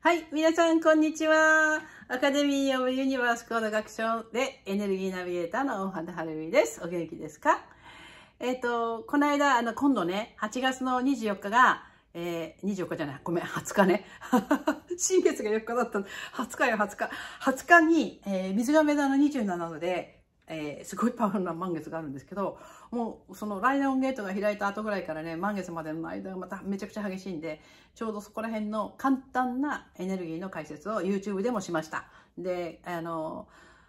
はい、皆さん、こんにちは。アカデミー・オブ・ユニバース・コード学賞でエネルギーナビゲーターの大畑晴美です。お元気ですかえっ、ー、と、この間、あの、今度ね、8月の24日が、えー、24日じゃない、ごめん、20日ね。新月が4日だったの。20日よ、20日。20日に、えー、水亀座の27度で、えー、すごいパワフルな満月があるんですけど、もうそのライオンゲートが開いた後ぐらいからね、満月までの間がまためちゃくちゃ激しいんで、ちょうどそこら辺の簡単なエネルギーの解説を YouTube でもしました。で、あの、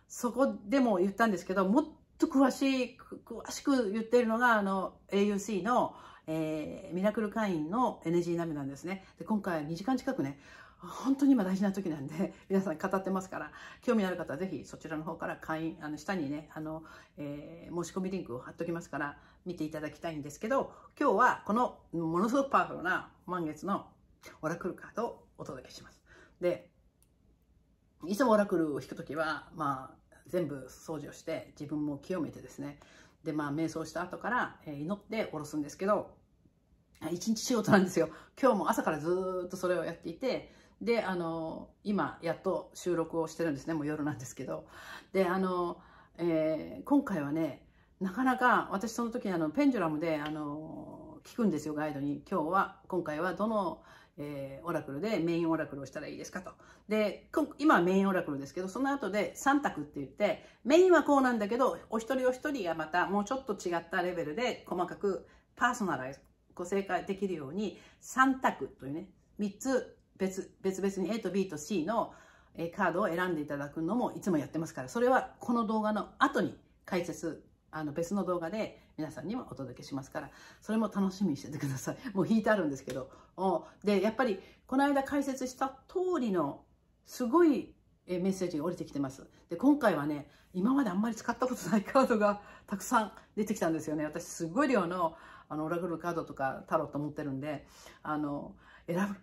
そこでも言ったんですけど、もっと詳しく、詳しく言っているのが、あの、AUC の、えー、ミラクル会員の NG ナなんですね。で、今回2時間近くね、本当に今大事な時なんで、皆さん語ってますから、興味のある方はぜひそちらの方から会員、あの、下にね、あの、えー、申し込みリンクを貼っときますから、見ていただきたいんですけど、今日はこのものすごくパワフルな満月のオラクルカードをお届けします。で、いつもオラクルを引く時は、まあ、全部掃除をして、自分も清めてですね、で、まあ、瞑想した後から、えー、祈っておろすんですけど、一日仕事なんですよ。今日も朝からずっとそれをやっていて、で、あの、今、やっと収録をしてるんですね。もう夜なんですけど。で、あの、えー、今回はね、なかなか、私その時、あの、ペンジュラムで、あの、聞くんですよ、ガイドに。今日は、今回はどの、えー、オラクルでメインオラクルをしたらいいですかと。で、今はメインオラクルですけど、その後で3択って言って、メインはこうなんだけど、お一人お一人がまたもうちょっと違ったレベルで細かくパーソナライズ、ご正解できるように3択というね、3つ別別々に A と B と C のカードを選んでいただくのもいつもやってますからそれはこの動画の後に解説あの別の動画で皆さんにもお届けしますからそれも楽しみにしててください もう引いてあるんですけどでやっぱりこの間解説した通りのすごいメッセージが降りてきてますで今回はね今まであんまり使ったことない カードがたくさん出てきたんですよね私すごい量のあのオラクルカードとかタロット持ってるんであの選ぶ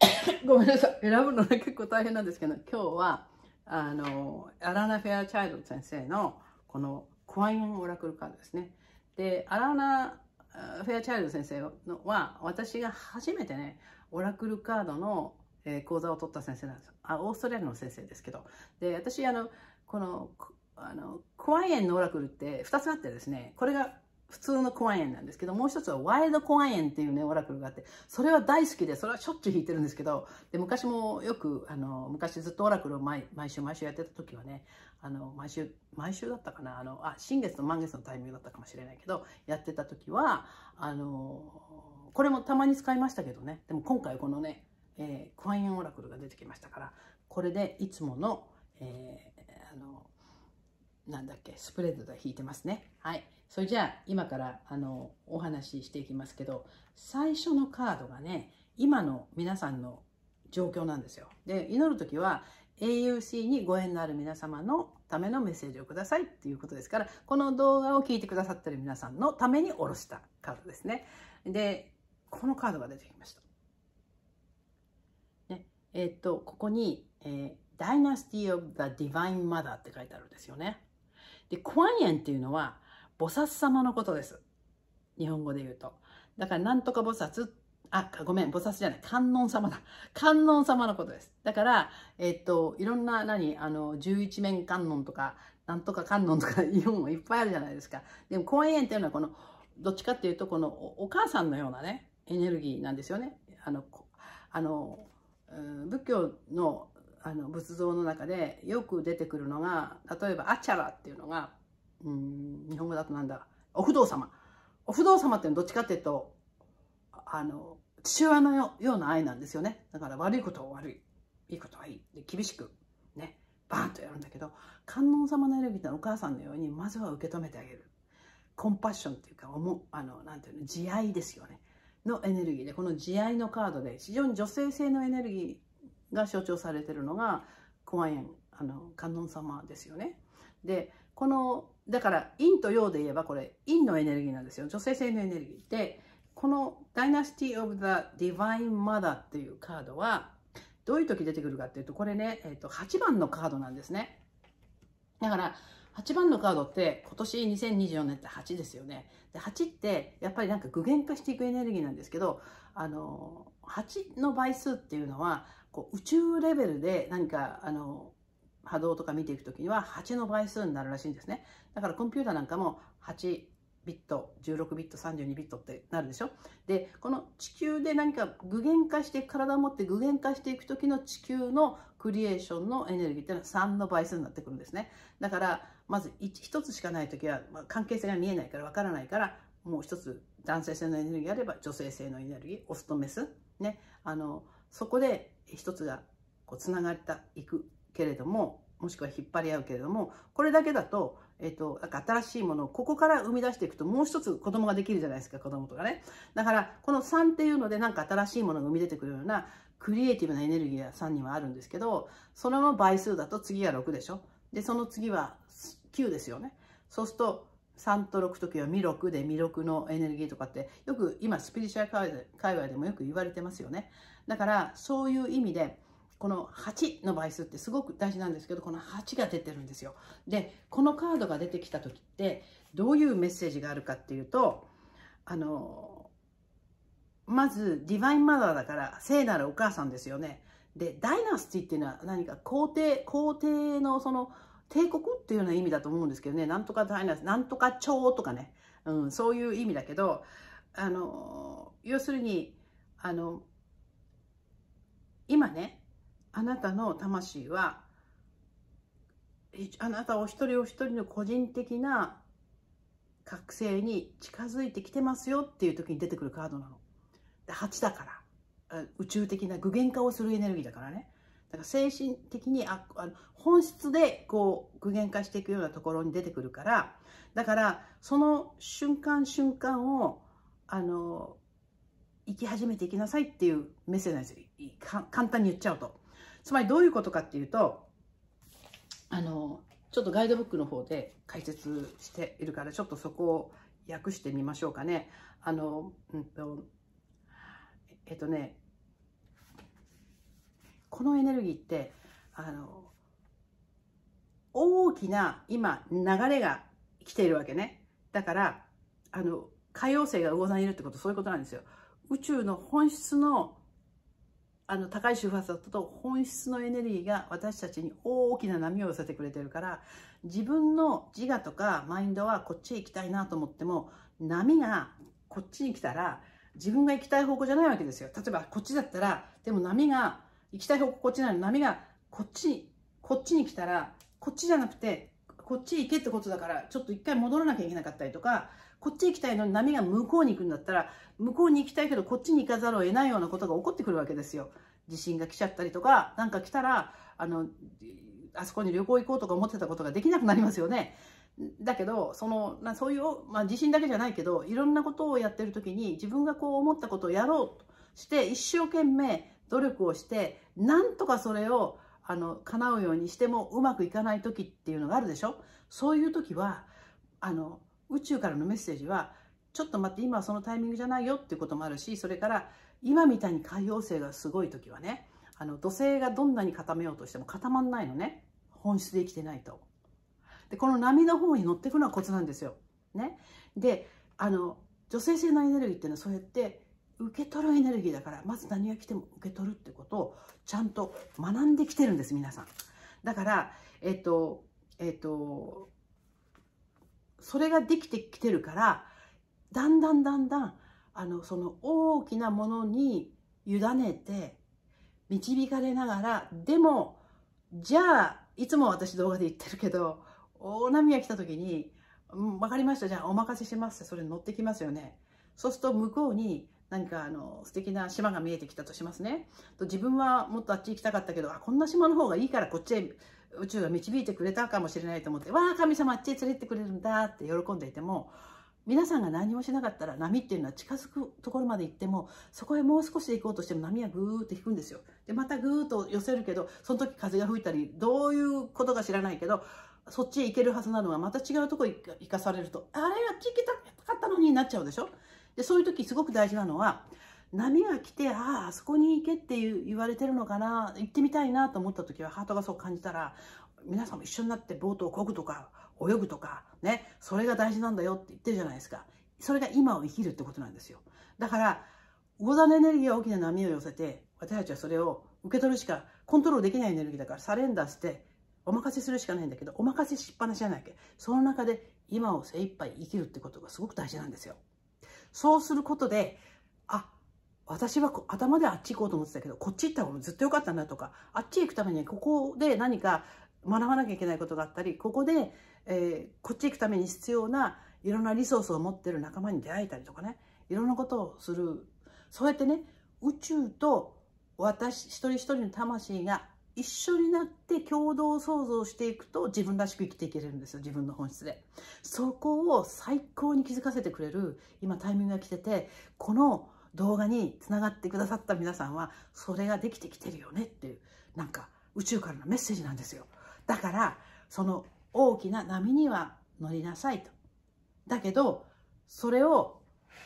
ごめんなさい。選ぶの結構大変なんですけど、今日は、あの、アラーナ・フェアチャイルド先生の、この、クワイン・オラクルカードですね。で、アラーナ・フェアチャイルド先生は、私が初めてね、オラクルカードの、えー、講座を取った先生なんですあ。オーストラリアの先生ですけど。で、私、あの、この、あの、クワイエンのオラクルって2つあってですね、これが普通のコアエンなんですけど、もう一つはワイドコアエンっていうね、オラクルがあって、それは大好きで、それはしょっちゅう弾いてるんですけど、で、昔もよく、あの、昔ずっとオラクルを毎毎週毎週やってた時はね、あの、毎週、毎週だったかな、あの、あ、新月と満月のタイミングだったかもしれないけど、やってた時は、あの、これもたまに使いましたけどね、でも今回このね、えー、コアンオラクルが出てきましたから、これでいつもの、えー、あの、なんだっけ、スプレッドで引いてますね。はい。それじゃあ、今からあのお話ししていきますけど、最初のカードがね、今の皆さんの状況なんですよ。で、祈る時は、AUC にご縁のある皆様のためのメッセージをくださいっていうことですから、この動画を聞いてくださってる皆さんのためにおろしたカードですね。で、このカードが出てきました。ね、えー、っと、ここに、えー、Dynasty of the Divine Mother って書いてあるんですよね。で、クワンエンっていうのは、菩薩様のことです。日本語で言うと。だから、なんとか菩薩、あ、ごめん、菩薩じゃない、観音様だ。観音様のことです。だから、えっと、いろんな、何、あの、十一面観音とか、なんとか観音とか、日 本もいっぱいあるじゃないですか。でも、公園っていうのは、この、どっちかっていうと、このお母さんのようなね、エネルギーなんですよね。あの、あの、仏教のあの仏像の中でよく出てくるのが例えばアチャラっていうのがうん日本語だとなんだお不動様お不動様ってどっちかっていうとあの父親のような愛なんですよねだから悪いことは悪いいいことはいいで厳しくねバーンとやるんだけど観音様のエネルギーってお母さんのようにまずは受け止めてあげるコンパッションっていうかもあのなんていうの慈愛ですよねのエネルギーでこの慈愛のカードで非常に女性性のエネルギー、が象徴されてるのが公園あの観音様ですよね。でこのだから陰と陽で言えばこれ陰のエネルギーなんですよ女性性のエネルギーでこの「ダイナシティ・オブ・ザ・ディバイン・マダっていうカードはどういう時出てくるかっていうとこれね、えー、と8番のカードなんですね。だから8番のカードって今年2024年って8ですよね。で8ってやっぱりなんか具現化していくエネルギーなんですけどあの8の倍数っていうのはこう宇宙レベルで何かあの波動とか見ていくときには8の倍数になるらしいんですね。だからコンピューターなんかも8ビット、16ビット、32ビットってなるでしょ。で、この地球で何か具現化して、体を持って具現化していく時の地球のクリエーションのエネルギーっていうのは3の倍数になってくるんですね。だから、まず 1, 1つしかない時は、まあ、関係性が見えないからわからないから、もう1つ男性性のエネルギーあれば女性性のエネルギー、オスとメス。ね。あの、そこで一つがこうつながっていくけれどももしくは引っ張り合うけれどもこれだけだと,、えーと、なんか新しいものをここから生み出していくともう一つ子供ができるじゃないですか子供とかねだからこの3っていうので何か新しいものが生み出てくるようなクリエイティブなエネルギーが3にはあるんですけどその倍数だと次が6でしょでその次は9ですよねそうすると3と6時は未6で未6のエネルギーとかってよく今スピリチュアル界隈でもよく言われてますよねだからそういう意味でこの8の倍数ってすごく大事なんですけどこの8が出てるんですよでこのカードが出てきた時ってどういうメッセージがあるかっていうとあのまずディバインマザーだから聖なるお母さんですよねでダイナスティっていうのは何か皇帝皇帝のその帝国っていうような意味だと思うんですけどねなんとかダイナスなんとか朝とかね、うん、そういう意味だけどあの要するにあの今ねあなたの魂はあなたお一人お一人の個人的な覚醒に近づいてきてますよっていう時に出てくるカードなの。で8だから宇宙的な具現化をするエネルギーだからねだから精神的にああの本質でこう具現化していくようなところに出てくるからだからその瞬間瞬間をあの生き始めていきなさいっていうメッセージなんですよ。簡単に言っちゃうと。つまりどういうことかっていうと、あの、ちょっとガイドブックの方で解説しているから、ちょっとそこを訳してみましょうかね。あの、うんと、えっとね、このエネルギーって、あの、大きな今流れが来ているわけね。だから、あの、海王星が魚座にいるってことそういうことなんですよ。宇宙の本質のあの高い周波数だと本質のエネルギーが私たちに大きな波を寄せてくれてるから自分の自我とかマインドはこっちへ行きたいなと思っても波がこっちに来たら自分が行きたい方向じゃないわけですよ例えばこっちだったらでも波が行きたい方向こっちなのに波がこっちこっちに来たらこっちじゃなくてこっち行けってことだからちょっと一回戻らなきゃいけなかったりとかこっち行きたいのに波が向こうに行くんだったら、向こうに行きたいけどこっちに行かざるを得ないようなことが起こってくるわけですよ。地震が来ちゃったりとか、なんか来たら、あの、あそこに旅行行こうとか思ってたことができなくなりますよね。だけど、その、まあ、そういう、まあ、地震だけじゃないけど、いろんなことをやってる時に自分がこう思ったことをやろうとして、一生懸命努力をして、なんとかそれを、あの、叶うようにしてもうまくいかない時っていうのがあるでしょそういう時は、あの、宇宙からのメッセージはちょっと待って今はそのタイミングじゃないよっていうこともあるしそれから今みたいに海洋星がすごい時はねあの土星がどんなに固めようとしても固まんないのね本質で生きてないと。でこの波の方に乗っていくのはコツなんですよ。ね、であの女性性のエネルギーっていうのはそうやって受け取るエネルギーだからまず何が来ても受け取るってことをちゃんと学んできてるんです皆さん。だからえっとえっとそれができてきてるからだんだんだんだんあのその大きなものに委ねて導かれながらでもじゃあいつも私動画で言ってるけど大波が来た時に「分かりましたじゃあお任せします」それ乗ってきますよね。そうすると向こうに何かあの素敵な島が見えてきたとしますね。と自分はもっとあっち行きたかったけどあこんな島の方がいいからこっちへ宇宙が導いてくれたかもしれないと思って「わあ神様あっちへ連れてってくれるんだ」って喜んでいても皆さんが何もしなかったら波っていうのは近づくところまで行ってもそこへもう少し行こうとしても波はぐーっと引くんですよ。でまたぐーっと寄せるけどその時風が吹いたりどういうことか知らないけどそっちへ行けるはずなのがまた違うとこ行かされるとあれは聞きたかったのになっちゃうでしょ。でそういう時すごく大事なのは波が来てあああそこに行けって言われてるのかな行ってみたいなと思った時はハートがそう感じたら皆さんも一緒になってボートを漕ぐとか泳ぐとかねそれが大事なんだよって言ってるじゃないですかそれが今を生きるってことなんですよだから魚座のエネルギーは大きな波を寄せて私たちはそれを受け取るしかコントロールできないエネルギーだからサレンダーしてお任せするしかないんだけどお任せしっぱなしじゃないけその中で今を精一杯生きるってことがすごく大事なんですよそうすることであ私は頭であっち行こうと思ってたけど、こっち行った方がずっと良かったなとか、あっち行くためにここで何か学ばなきゃいけないことがあったり、ここで、えー、こっち行くために必要ないろんなリソースを持ってる仲間に出会えたりとかね、いろんなことをする。そうやってね、宇宙と私一人一人の魂が一緒になって共同創造していくと自分らしく生きていけるんですよ自分の本質でそこを最高に気づかせてくれる今タイミングが来ててこの動画につながってくださった皆さんはそれができてきてるよねっていうなんか宇宙からのメッセージなんですよだからその大きな波には乗りなさいとだけどそれを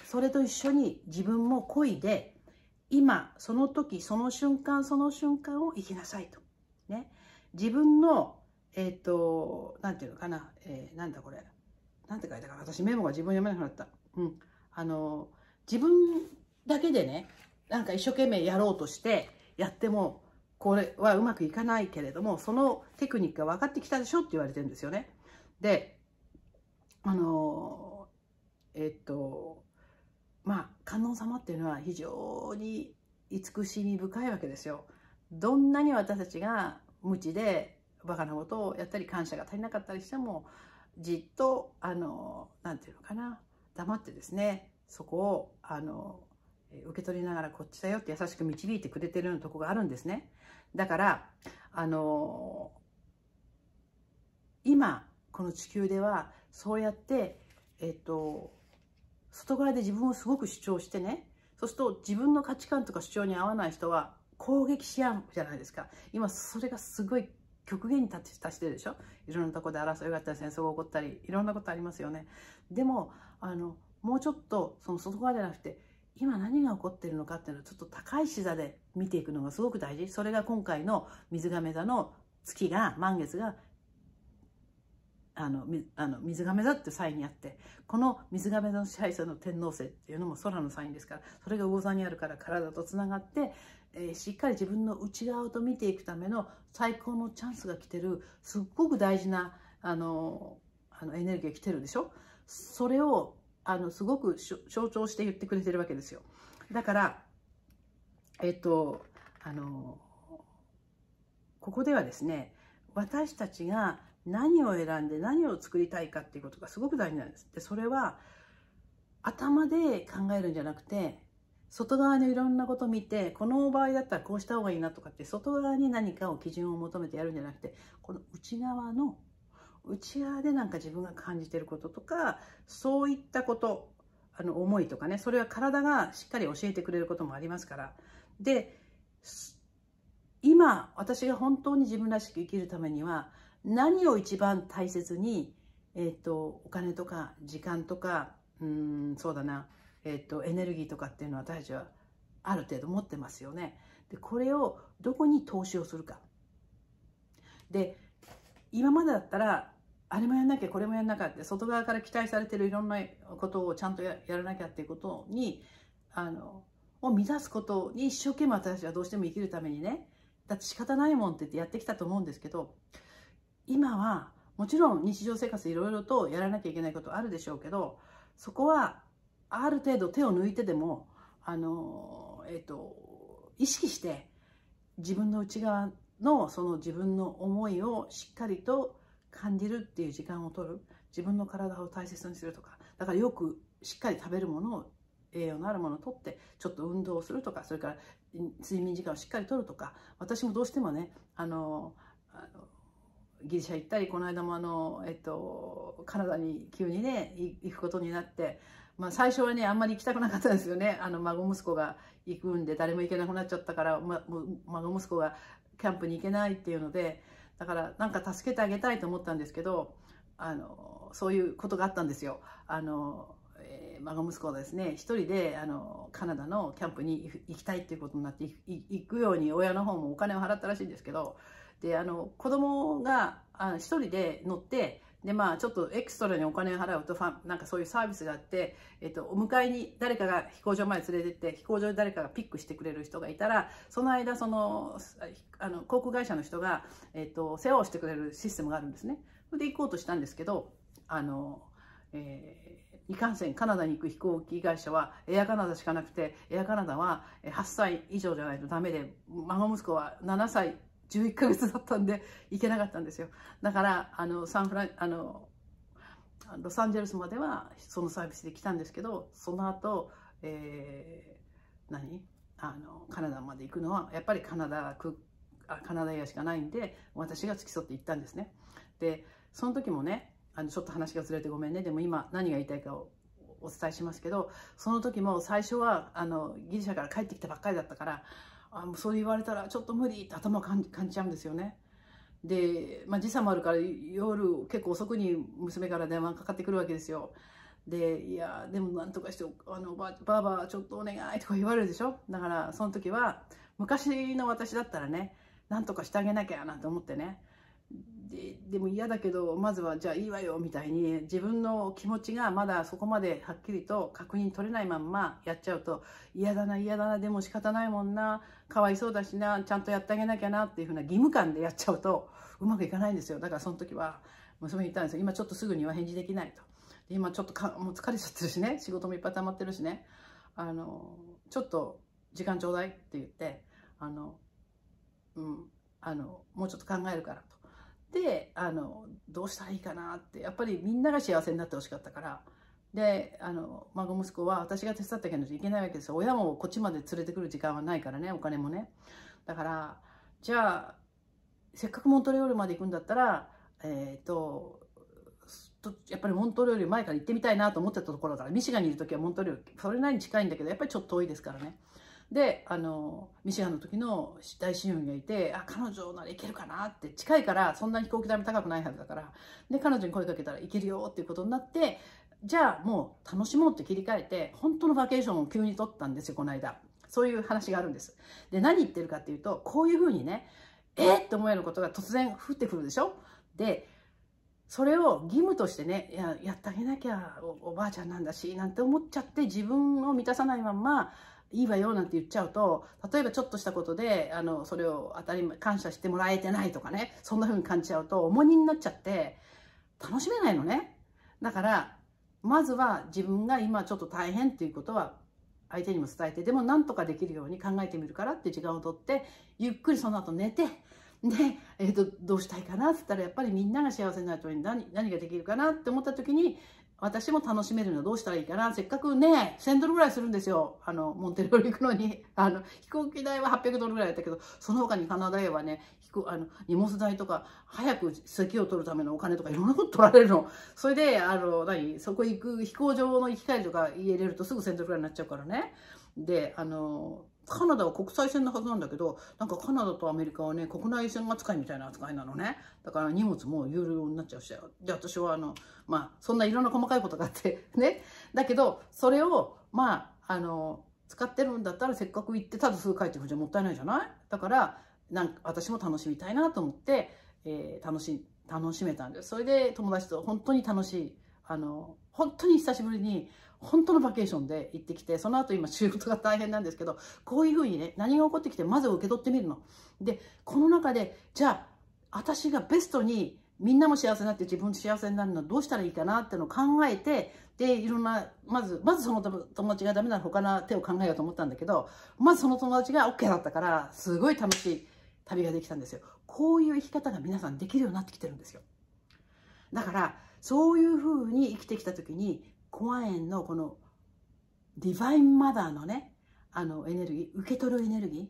それと一緒に自分も恋で今その時その瞬間その瞬間を生きなさいとね自分のえっ、ー、と何て言うのかな、えー、なんだこれなんて書いたか私メモが自分読めなくなったうんあの自分だけでねなんか一生懸命やろうとしてやってもこれはうまくいかないけれどもそのテクニックが分かってきたでしょって言われてるんですよね。であのえっとまあ観音様っていうのは非常に慈しみ深いわけですよ。どんなに私たちが無知でバカなことをやったり感謝が足りなかったりしてもじっとあの何て言うのかな黙ってですねそこをあの受け取りながらこっちだよって優しく導いてくれてるようなとこがあるんですね。だから、あのー、今、この地球では、そうやって、えっと、外側で自分をすごく主張してね、そうすると自分の価値観とか主張に合わない人は攻撃し合うじゃないですか。今、それがすごい極限に達してるでしょいろんなとこで争いがあったり戦争が起こったりいろんなことありますよねでもあのもうちょっとその外側じゃなくて今何が起こっているのかっていうのはちょっと高い視座で見ていくのがすごく大事それが今回の水亀座の月が満月があのあの水亀座っていうサインにあってこの水亀座の支配者の天王星っていうのも空のサインですからそれが魚座にあるから体とつながって、えー、しっかり自分の内側と見ていくための最高のチャンスが来てるすっごく大事なあのあのエネルギーが来てるでしょそれをあのすごく象徴して言ってくれてるわけですよ。だからえっとあのここではですね私たちが何を選んで何を作りたいかっていうことがすごく大事なんです。でそれは頭で考えるんじゃなくて外側のいろんなことを見てこの場合だったらこうした方がいいなとかって外側に何かを基準を求めてやるんじゃなくてこの内側の内側でなんか自分が感じてることとかそういったことあの思いとかねそれは体がしっかり教えてくれることもありますからで今私が本当に自分らしく生きるためには何を一番大切に、えーと、お金とか時間とかうんそうだな、えーと、エネルギーとかっていうのは私はある程度持ってますよね。でこれをどこに投資をするか。で今までだったらあれもやんなきゃこれもやんなきゃって外側から期待されてるいろんなことをちゃんとやらなきゃっていうことにあのを満たすことに一生懸命私はどうしても生きるためにねだって仕方ないもんって言ってやってきたと思うんですけど今はもちろん日常生活いろいろとやらなきゃいけないことあるでしょうけどそこはある程度手を抜いてでもあのえっ、と意識して自分の内側のその自分の思いをしっかりと感じるっていう時間を取る自分の体を大切にするとかだからよくしっかり食べるものを栄養のあるものをとってちょっと運動をするとかそれから睡眠時間をしっかりとるとか私もどうしてもねあのギリシャ行ったりこの間もあの、えっと、カナダに急にね行くことになって、まあ、最初はねあんまり行きたくなかったんですよねあの孫息子が行くんで誰も行けなくなっちゃったから、ま、孫息子がキャンプに行けないっていうのでだからなんか助けてあげたいと思ったんですけどあのそういうことがあったんですよ。あのえー、孫息子はですね一人であのカナダのキャンプに行きたいっていうことになって行くように親の方もお金を払ったらしいんですけどであの子供があが一人で乗ってで、まあ、ちょっとエクストラにお金払うとファン、なんかそういうサービスがあって、えっと、お迎えに誰かが飛行場前連れてって、飛行場で誰かがピックしてくれる人がいたら、その間、その、あの、航空会社の人が、えっと、世話をしてくれるシステムがあるんですね。で行こうとしたんですけど、あの、えー、いかんせんカナダに行く飛行機会社はエアカナダしかなくてエアカナダは8歳以上じゃないとダメで孫息子は7歳11ヶ月だったんで行けなかったんですよだからあのサンフランあのロサンゼルスまではそのサービスで来たんですけどその後、えー、何あのカナダまで行くのはやっぱりカナダあカナダエしかないんで私が付き添って行ったんですねでその時もねあのちょっと話がずれてごめんねでも今何が言いたいかをお伝えしますけどその時も最初はあのギリシャから帰ってきたばっかりだったからあもうそう言われたらちょっと無理って頭感じちゃうんですよね。で、まあ、時差もあるから夜結構遅くに娘から電話かかってくるわけですよ。で、いや、でもなんとかして、あの、ばばあば、ちょっとお願いとか言われるでしょだから、その時は、昔の私だったらね、なんとかしてあげなきゃなと思ってね、ででも嫌だけどまずはじゃあいいわよみたいに、自分の気持ちがまだそこまではっきりと確認取れないまんまやっちゃうと嫌だな嫌だなでも仕方ないもんなかわいそうだしなちゃんとやってあげなきゃなっていうふうな義務感でやっちゃうとうまくいかないんですよだからその時は娘に言ったんですよ今ちょっとすぐには返事できないと今ちょっとかもう疲れちゃってるしね仕事もいっぱい溜まってるしねあのちょっと時間ちょうだいって言ってあのうんあのもうちょっと考えるからであのどうしたらいいかなってやっぱりみんなが幸せになってほしかったからであの孫息子は私が手伝ったけどいけないわけですよ親もこっちまで連れてくる時間はないからねお金もねだからじゃあせっかくモントレオールまで行くんだったらえっ、とやっぱりモントレオール前から行ってみたいなと思ってたところだからミシガンにいる時はモントレオールそれなりに近いんだけどやっぱりちょっと遠いですからねであのミシガンの時の大親友がいてあ彼女ならいけるかなって近いからそんな飛行機代も高くないはずだからで彼女に声かけたらいけるよっていうことになってじゃあもう楽しもうって切り替えて本当のバケーションを急に取ったんですよこの間そういう話があるんですで何言ってるかっていうとこういうふうにねえっって思えることが突然降ってくるでしょでそれを義務としてねややってあげなきゃおばあちゃんなんだしなんて思っちゃって自分を満たさないままいいわよなんて言っちゃうと、例えばちょっとしたことで、あの、それを当たり前、感謝してもらえてないとかね、そんな風に感じちゃうと、重荷になっちゃって、楽しめないのね。だから、まずは自分が今ちょっと大変っていうことは、相手にも伝えて、でも何とかできるように考えてみるからって時間をとって、ゆっくりその後寝て、で、えーと、どうしたいかなっつったらやっぱりみんなが幸せになるために何何ができるかなって思った時に私も楽しめるのはどうしたらいいかな。せっかくね、1000ドルぐらいするんですよ。あの、モンテレオ行くのに。あの、飛行機代は800ドルぐらいだったけど、その他にカナダへはね、あの荷物代とか、早く席を取るためのお金とか、いろんなこと取られるの。それで、あの、何そこ行く、飛行場の行き帰りとか入れるとすぐ1000ドルぐらいになっちゃうからね。で、あの、カナダは国際線のはずなんだけどなんかカナダとアメリカはね国内線扱いみたいな扱いなのねだから荷物も有料になっちゃうしで私はあのまあそんないろんな細かいことがあってねだけどそれをまああの使ってるんだったらせっかく行ってただすぐ帰ってくるじゃもったいないじゃないだからなんか私も楽しみたいなと思って、えー、楽し楽しめたんですそれで友達と本当に楽しいあの、本当に久しぶりに、本当のバケーションで行ってきて、その後今仕事が大変なんですけど、こういうふうにね、何が起こってきて、まず受け取ってみるの。で、この中で、じゃあ、私がベストに、みんなも幸せになって自分も幸せになるのはどうしたらいいかなってのを考えて、で、いろんな、まず、まずその友達がダメなら他の手を考えようと思ったんだけど、まずその友達が OK だったから、すごい楽しい旅ができたんですよ。こういう生き方が皆さんできるようになってきてるんですよ。だから、そういうふうに生きてきた時にコア園のこのディバインマダーのねあのエネルギー受け取るエネルギー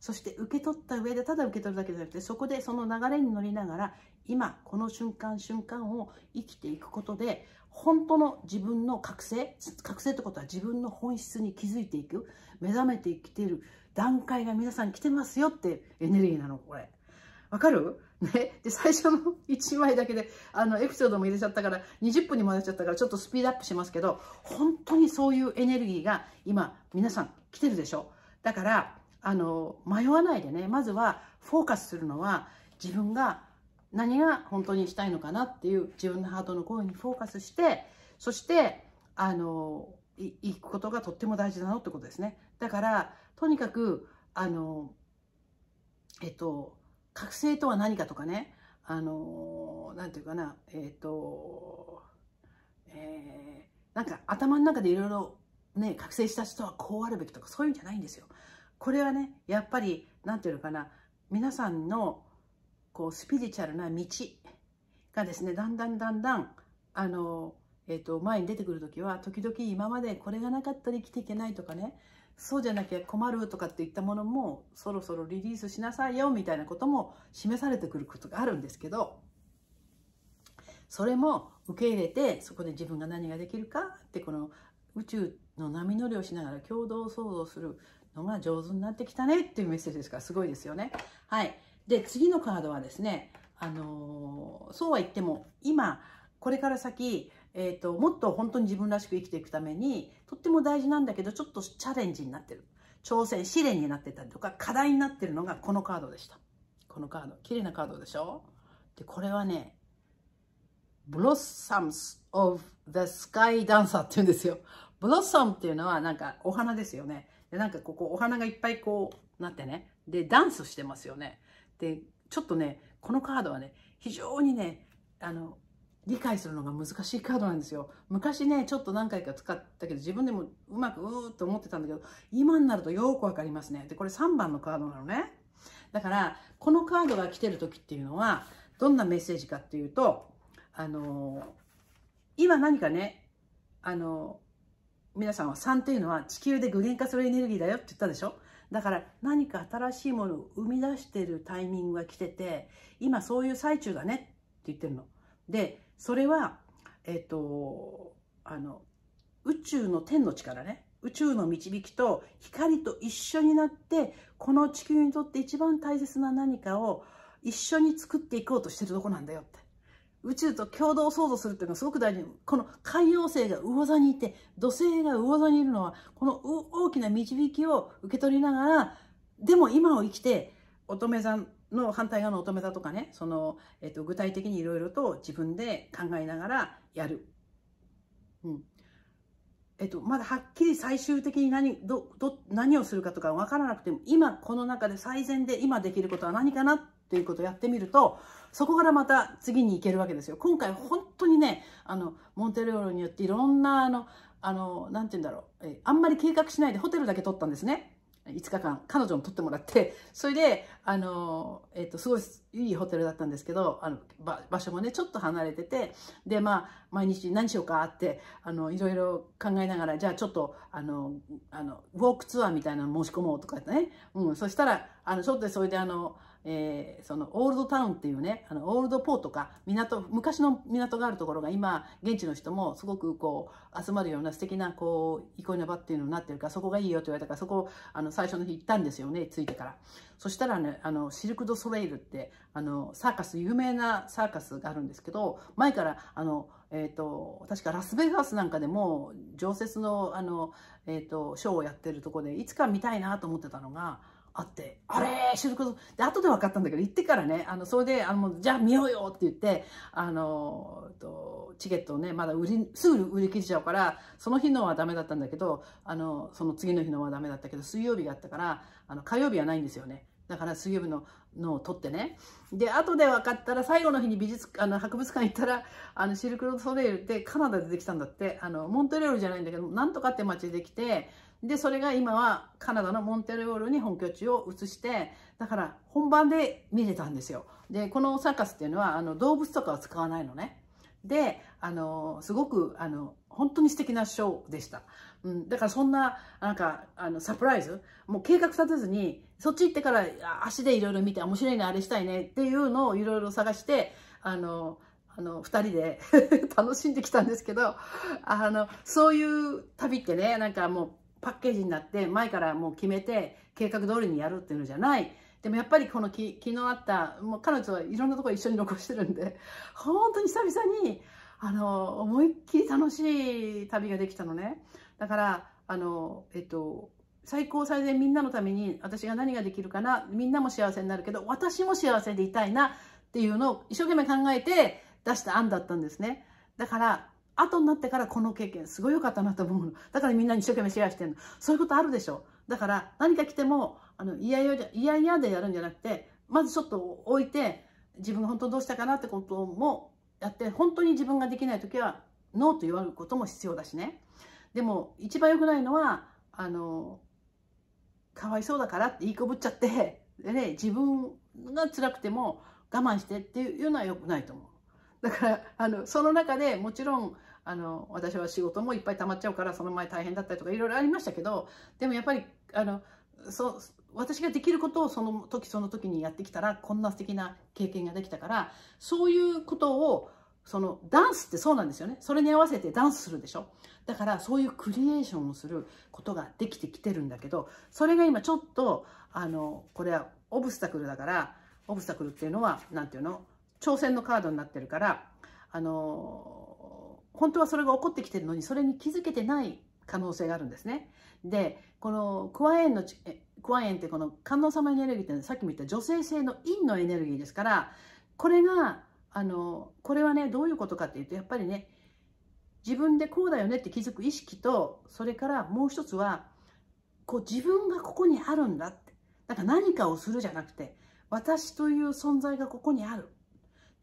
そして受け取った上でただ受け取るだけじゃなくてそこでその流れに乗りながら今この瞬間瞬間を生きていくことで本当の自分の覚醒覚醒ってことは自分の本質に気づいていく目覚めてきている段階が皆さん来てますよってエネルギーなのこれわかるね、で最初の1枚だけであのエピソードも入れちゃったから20分にもなっちゃったからちょっとスピードアップしますけど本当にそういうエネルギーが今皆さん来てるでしょだからあの迷わないでねまずはフォーカスするのは自分が何が本当にしたいのかなっていう自分のハートの声にフォーカスしてそしてあのいくことがとっても大事だのってことですねだからとにかくあのえっと覚醒とは何かとかね、あの、なんていうかな、えっ、ー、と、えー、なんか頭の中でいろいろね、覚醒した人はこうあるべきとかそういうんじゃないんですよ。これはね、やっぱり、なんていうのかな、皆さんのこうスピリチュアルな道がですね、だんだんだんだん、あの、えっ、ー、と、前に出てくる時は、時々今までこれがなかったら生きていけないとかね、そうじゃなきゃ困るとかっていったものもそろそろリリースしなさいよみたいなことも示されてくることがあるんですけどそれも受け入れてそこで自分が何ができるかってこの宇宙の波乗りをしながら共同創造するのが上手になってきたねっていうメッセージですからすごいですよね。はい、で次のカードはですね、あのー、そうは言っても今これから先、えーと、ともっと本当に自分らしく生きていくためにとっても大事なんだけど、ちょっとチャレンジになってる。挑戦、試練になってたりとか、課題になってるのがこのカードでした。このカード。綺麗なカードでしょで、これはね、Blossoms of the Sky Dancer って言うんですよ。ブロッサムっていうのはなんかお花ですよね。で、なんかここお花がいっぱいこうなってね。で、ダンスしてますよね。で、ちょっとね、このカードはね、非常にね、あの、理解するのが難しいカードなんですよ。昔ね、ちょっと何回か使ったけど、自分でもうまくうーっと思ってたんだけど、今になるとよくわかりますね。で、これ3番のカードなのね。だから、このカードが来てる時っていうのは、どんなメッセージかっていうと、あの今何かね、あの皆さんは3っていうのは地球で具現化するエネルギーだよって言ったでしょだから何か新しいものを生み出してるタイミングが来てて、今そういう最中だねって言ってるの。で、それは、えっと、あの、宇宙の天の力ね。宇宙の導きと光と一緒になって、この地球にとって一番大切な何かを一緒に作っていこうとしてるとこなんだよって。宇宙と共同創造するっていうのはすごく大事。この海洋星が魚座にいて、土星が魚座にいるのは、この大きな導きを受け取りながら、でも今を生きて、乙女さんの反対側の乙女座とかね、その、えっと、具体的にいろいろと自分で考えながらやる。うん。えっと、まだはっきり最終的に何、ど、ど、何をするかとか分からなくても、今この中で最善で今できることは何かなっていうことをやってみると、そこからまた次に行けるわけですよ。今回本当にね、あの、モンテレオロによっていろんな、あの、何て言うんだろう、えあんまり計画しないでホテルだけ取ったんですね。5日間彼女も取ってもらってそれであの、えーと、すごいいいホテルだったんですけどあの場所もねちょっと離れててでまあ毎日何しようかってあのいろいろ考えながらじゃあちょっとあのあのウォークツアーみたいなの申し込もうとかってね、うん、そしたらあのちょっとそれであの。えー、そのオールドタウンっていうね、あのオールドポーとか港、昔の港があるところが今、現地の人もすごくこう、集まるような素敵なこう、憩いの場っていうのになってるから、そこがいいよと言われたから、そこあの、最初の日行ったんですよね、着いてから。そしたらね、あの、シルク・ド・ソレイルって、あの、サーカス、有名なサーカスがあるんですけど、前から、あの、えっ、ー、と、確かラスベガスなんかでも、常設の、あの、えっ、ー、と、ショーをやってるとこで、いつか見たいなと思ってたのが、あって、あれ雫像。で、後で分かったんだけど、行ってからね、あの、それで、あの、じゃあ見ようよって言って、あの、と、チケットをね、まだ売り、すぐ売り切れちゃうから、その日のはダメだったんだけど、あの、その次の日のはダメだったけど、水曜日があったから、あの、火曜日はないんですよね。だから水曜日ののを撮ってね。で、後で分かったら、最後の日に美術、あの、博物館行ったら、あの、シルクロード・ソレイルってカナダでできたんだって、あの、モントレールじゃないんだけど、なんとかって街できて、で、それが今はカナダのモンテレオールに本拠地を移して、だから本番で見れたんですよ。で、このサーカスっていうのはあの動物とかは使わないのね。で、あの、すごく、あの、本当に素敵なショーでした。うん、だからそんな、なんか、あの、サプライズ、もう計画立てずに、そっち行ってから足でいろいろ見て、面白いね、あれしたいねっていうのをいろいろ探して、あの、あの、二人で 楽しんできたんですけど、あの、そういう旅ってね、なんかもう、パッケージになって前からもう決めて計画通りにやるっていうのじゃないでもやっぱりこのき昨日あったもう彼女はいろんなところ一緒に残してるんで本当に久々にあの思いっきり楽しい旅ができたのねだからあのえっと最高最善みんなのために私が何ができるかなみんなも幸せになるけど私も幸せでいたいなっていうのを一生懸命考えて出した案だったんですねだから後になってからこの経験すごい良かったなと思うのだからみんなに一生懸命シェアしてるのそういうことあるでしょだから何か来てもあのいやいやいやいやでやるんじゃなくてまずちょっと置いて自分が本当どうしたかなってこともやって本当に自分ができない時はノーと言われることも必要だしねでも一番良くないのはあのかわいそうだからって言いこぶっちゃってで、ね、自分が辛くても我慢してっていうのは良くないと思う。だからあのその中でもちろんあの私は仕事もいっぱい溜まっちゃうからその前大変だったりとかいろいろありましたけどでもやっぱりあのそ私ができることをその時その時にやってきたらこんな素敵な経験ができたからそういうことをそのダンスってそうなんですよねそれに合わせてダンスするでしょだからそういうクリエーションをすることができてきてるんだけどそれが今ちょっとあのこれはオブスタクルだからオブスタクルっていうのは何ていうの挑戦のカードになってるから、あのー、本当はそれが起こってきてるのに、それに気づけてない可能性があるんですね。で、このクワエンの、クワエンってこの観音様エネルギーってさっきも言った女性性の陰のエネルギーですから、これが、あのー、これはね、どういうことかっていうと、やっぱりね、自分でこうだよねって気づく意識と、それからもう一つは、こう自分がここにあるんだって。なんか何かをするじゃなくて、私という存在がここにある。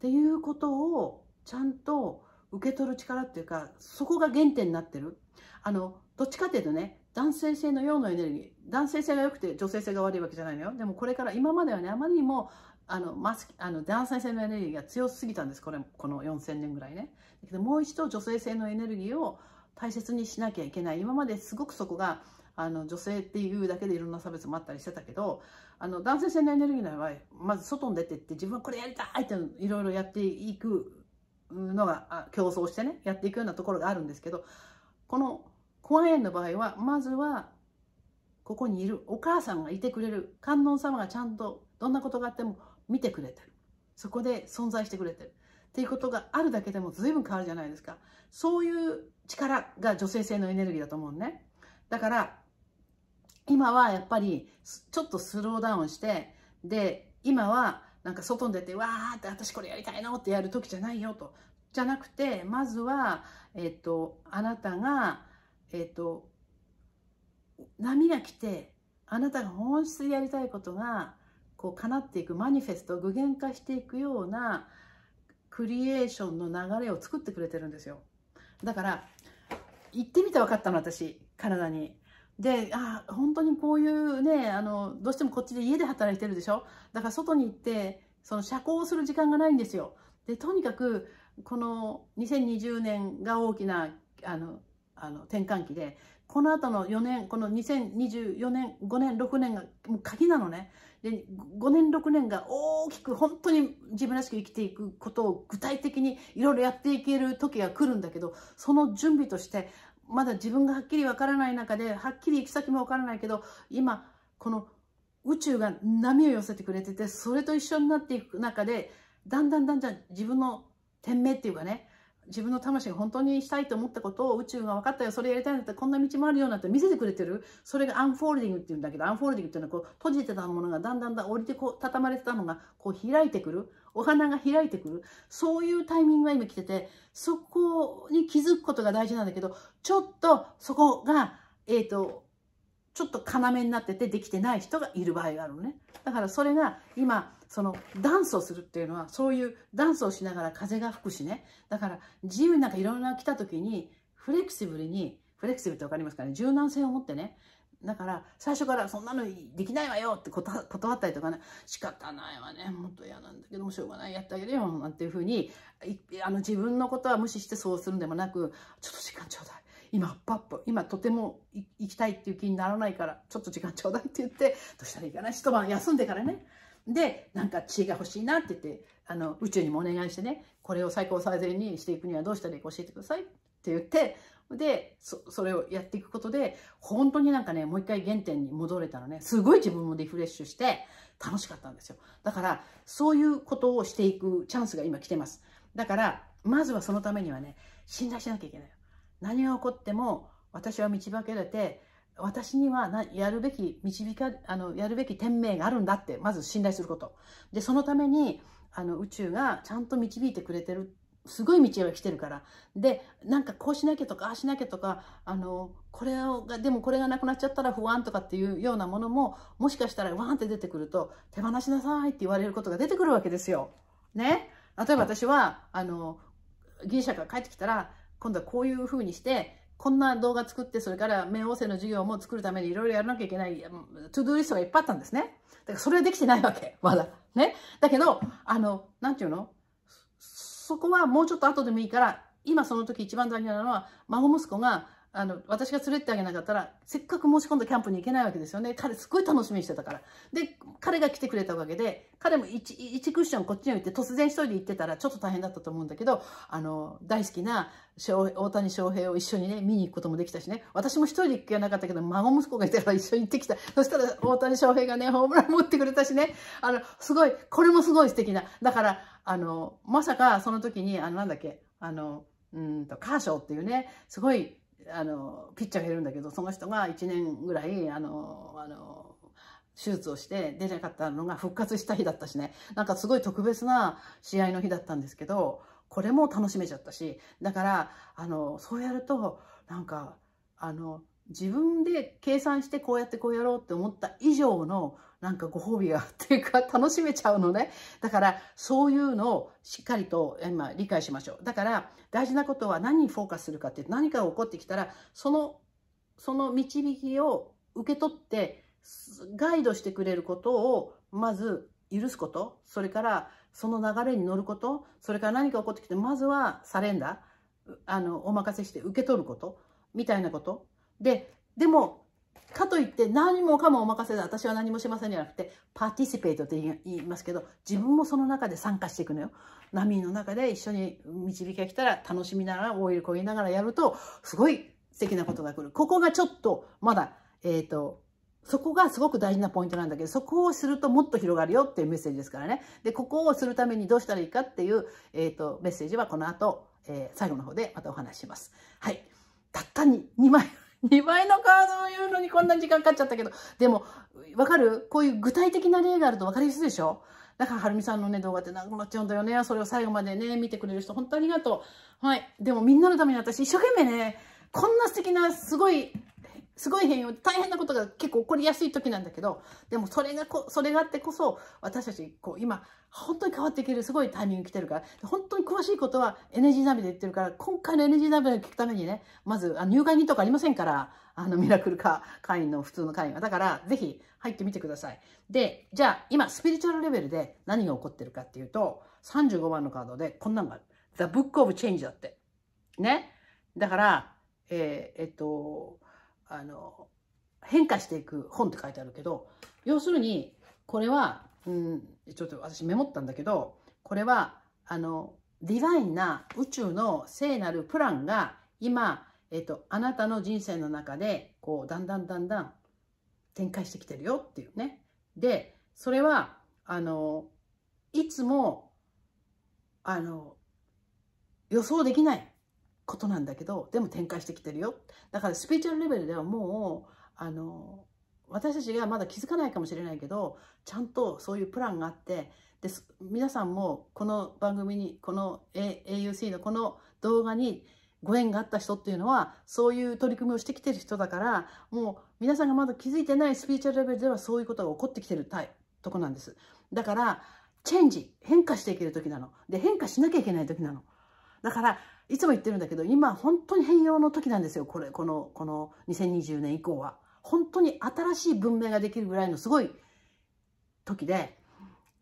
っていうことをちゃんと受け取る力っていうかそこが原点になってるあのどっちかっていうとね男性性のようなエネルギー男性性が良くて女性性が悪いわけじゃないのよでもこれから今まではねあまりにもあのマスあの男性性のエネルギーが強すぎたんですこれこの4000年ぐらいねだけどもう一度女性性のエネルギーを大切にしなきゃいけない今まですごくそこがあの女性っていうだけでいろんな差別もあったりしてたけどあの男性性のエネルギーの場合まず外に出てって自分はこれやりたいっていろいろやっていくのが競争してねやっていくようなところがあるんですけどこのコア園の場合はまずはここにいるお母さんがいてくれる観音様がちゃんとどんなことがあっても見てくれてるそこで存在してくれてるっていうことがあるだけでも随分変わるじゃないですかそういう力が女性性のエネルギーだと思うねだから今はやっぱりちょっとスローダウンしてで今はなんか外に出てわーって私これやりたいのってやる時じゃないよとじゃなくてまずは、えっと、あなたが、えっと、波が来てあなたが本質でやりたいことがこう叶っていくマニフェスト具現化していくようなクリエーションの流れを作ってくれてるんですよだから行ってみて分かったの私体にであ本当にこういうねあのどうしてもこっちで家で働いてるでしょだから外に行ってその社交する時間がないんですよ。でとにかくこの2020年が大きなあのあの転換期でこの後の4年この2024年5年6年がもう鍵なのねで5年6年が大きく本当に自分らしく生きていくことを具体的にいろいろやっていける時が来るんだけどその準備としてまだ自分がはっきりわからない中で、はっきり行き先もわからないけど、今、この宇宙が波を寄せてくれてて、それと一緒になっていく中で、だんだんだんだん自分の天命っていうかね、自分の魂が本当にしたいと思ったことを宇宙が分かったよ、それやりたいんだったらこんな道もあるよなんて見せてくれてる。それがアンフォールディングっていうんだけど、アンフォールディングっていうのはこう閉じてたものがだんだんだん降りてこう、畳まれてたのがこう開いてくる。お花が開いてくる。そういうタイミングが今来てて、そこに気づくことが大事なんだけど、ちょっとそこが、えっ、ー、と、ちょっと要になっててできてない人がいる場合があるのね。だからそれが今、そのダンスをするっていうのは、そういうダンスをしながら風が吹くしね。だから自由になんかいろんな来た時に、フレキシブルに、フレキシブルって分かりますかね柔軟性を持ってね、だから、最初からそんなのできないわよって断ったりとかね、仕方ないわね、もっと嫌なんだけどもしょうがない、やってあげるよ、なんていうふうに、あの自分のことは無視してそうするんでもなく、ちょっと時間ちょうだい。今、パッと、今とても行きたいっていう気にならないから、ちょっと時間ちょうだいって言って、どうしたらいいかな、一晩休んでからね。で、なんか知恵が欲しいなって言って、あの、宇宙にもお願いしてね、これを最高最善にしていくにはどうしたらいいか教えてくださいって言って、でそ、それをやっていくことで、本当になんかね、もう一回原点に戻れたのね、すごい自分もリフレッシュして、楽しかったんですよ。だから、そういうことをしていくチャンスが今来てます。だから、まずはそのためにはね、信頼しなきゃいけない。何が起こっても、私は導かけれて、私にはやるべき導かあのやるべき天命があるんだってまず信頼することでそのためにあの宇宙がちゃんと導いてくれてるすごい道は来てるから。で、なんかこうしなきゃとか、ああしなきゃとか、あの、これを、でもこれがなくなっちゃったら不安とかっていうようなものも、もしかしたらワーンって出てくると、手放しなさいって言われることが出てくるわけですよ。ね。例えば私は、あの、ギリシャから帰ってきたら、今度はこういうふうにして、こんな動画作って、それから冥王星の授業も作るためにいろいろやらなきゃいけない、トゥードゥーリストがいっぱいあったんですね。だからそれはできてないわけ、まだ。ね。だけど、あの、なんていうのそこはもうちょっと後でもいいから、今その時一番大事なのは、孫息子が、あの、私が連れてってあげなかったら、せっかく申し込んだキャンプに行けないわけですよね。彼すごい楽しみにしてたから。で、彼が来てくれたわけで、彼も 1, 1クッションこっちに置いて、突然一人で行ってたらちょっと大変だったと思うんだけど、あの、大好きな大谷翔平を一緒にね、見に行くこともできたしね。私も一人で行けなかったけど、孫息子がいたら一緒に行ってきた。そしたら大谷翔平がね、ホームラン持ってくれたしね。あの、すごい、これもすごい素敵な。だから、あの、まさかその時に、あの、なんだっけ、あの、うんと、カーショーっていうね、すごい、あの、ピッチャーがいるんだけど、その人が1年ぐらい、あの、あの、手術をして出なかったのが復活した日だったしね、なんかすごい特別な試合の日だったんですけど、これも楽しめちゃったし、だから、あの、そうやると、なんか、あの、自分で計算してこうやってこうやろうって思った以上のなんかご褒美がっていうか楽しめちゃうのね。だからそういうのをしっかりと今理解しましょう。だから大事なことは何にフォーカスするかって何かが起こってきたらその、その導きを受け取ってガイドしてくれることをまず許すこと、それからその流れに乗ること、それから何か起こってきて、まずはサレンダー、あの、お任せして受け取ること、みたいなこと。で、でもかといって何もかもお任せだ私は何もしませんじゃなくてパーティシペイトって言いますけど自分もその中で参加していくのよ波の中で一緒に導きが来たら楽しみながらオイルこぎながらやるとすごい素敵なことが来るここがちょっとまだえっ、ー、とそこがすごく大事なポイントなんだけど、そこをするともっと広がるよっていうメッセージですからね。で、ここをするためにどうしたらいいかっていう、えっ、ー、と、メッセージはこの後、えー、最後の方でまたお話しします。はい。たったに2枚2倍のカードを言うのにこんな時間かかっちゃったけど、でも、わかるこういう具体的な例があるとわかりやすいでしょだから、はるみさんのね、動画って長くなっちゃうんだよね。それを最後までね、見てくれる人、本当ありがとう。はい。でも、みんなのために私、一生懸命ね、こんな素敵な、すごいすごい変容で大変なことが結構起こりやすい時なんだけど、でもそれがこ、それがあってこそ、私たち、こう、今、本当に変わっていけるすごいタイミング来てるから、本当に詳しいことは NG ナビで言ってるから、今回の NG ナビを聞くためにね、まず、あ入会にとかありませんから、あの、ミラクルか会員の普通の会員は。だから、ぜひ入ってみてください。で、じゃあ、今、スピリチュアルレベルで何が起こってるかっていうと、35番のカードでこんなのがある。The Book of Change だって。ね。だから、えー、えっと、あの変化していく本って書いてあるけど要するにこれは、うん、ちょっと私メモったんだけどこれはあのディバインな宇宙の聖なるプランが今、えっと、あなたの人生の中でこうだんだんだんだん展開してきてるよっていうね。でそれはあのいつもあの予想できないことなんだけどでも展開してきてるよだからスピーチュアルレベルではもうあの私たちがまだ気づかないかもしれないけどちゃんとそういうプランがあってで皆さんもこの番組にこの AUC のこの動画にご縁があった人っていうのはそういう取り組みをしてきてる人だからもう皆さんがまだ気づいてないスピーチュアルレベルではそういうことが起こってきてるタイとこなんですだからチェンジ変化していける時なので変化しなきゃいけない時なのだからいつも言ってるんだけど、今本当に変容の時なんですよ。これ、この、この2020年以降は。本当に新しい文明ができるぐらいのすごい時で、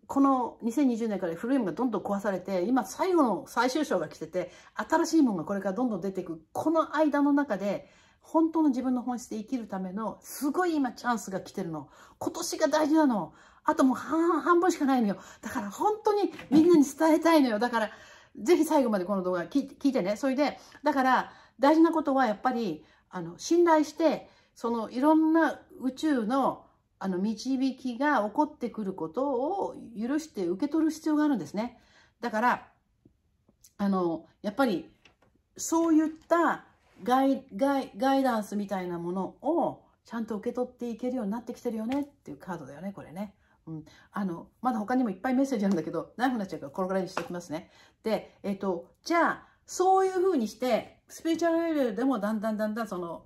この2020年から古いものがどんどん壊されて、今最後の最終章が来てて、新しいものがこれからどんどん出ていく、この間の中で、本当の自分の本質で生きるための、すごい今チャンスが来てるの。今年が大事なの。あともう半半分しかないのよ。だから本当にみんなに伝えたいのよ。だから、ぜひ最後までこの動画聞いてね。それで、だから大事なことはやっぱり、あの、信頼して、そのいろんな宇宙のあの導きが起こってくることを許して受け取る必要があるんですね。だから、あの、やっぱりそういったガイダンスみたいなものをちゃんと受け取っていけるようになってきてるよねっていうカードだよね、これね。うん、あの、まだ他にもいっぱいメッセージあるんだけど、長くなっちゃうからこのぐらいにしておきますね。で、えっ、ー、と、じゃあ、そういうふうにして、スピリチュアルレベルでもだんだんだんだんその、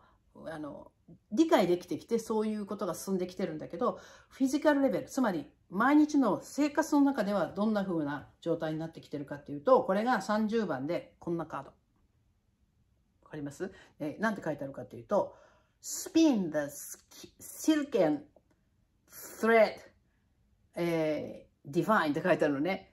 あの、理解できてきて、そういうことが進んできてるんだけど、フィジカルレベル、つまり毎日の生活の中ではどんな風な状態になってきてるかっていうと、これが30番でこんなカード。わかりますえー、なんて書いてあるかっていうと、スピン・ザ・シルケン・スレッド」。えー、divine って書いてあるのね。